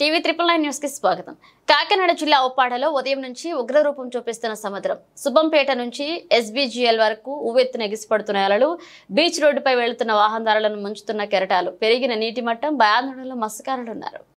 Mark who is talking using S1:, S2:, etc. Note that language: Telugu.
S1: టీవీ ట్రిపుల్ నైన్ న్యూస్ కి స్వాగతం కాకినాడ జిల్లా ఉప్పాడలో ఉదయం నుంచి ఉగ్రరూపం చూపిస్తున్న సముద్రం సుబ్బంపేట నుంచి ఎస్బీజీఎల్ వరకు ఉవ్వెత్తున ఎగిసిపడుతున్న అలలు బీచ్ రోడ్డుపై వెళుతున్న వాహనదారులను ముంచుతున్న కెరటాలు పెరిగిన నీటి మట్టం భయాందోళనలో మత్స్యకారులున్నారు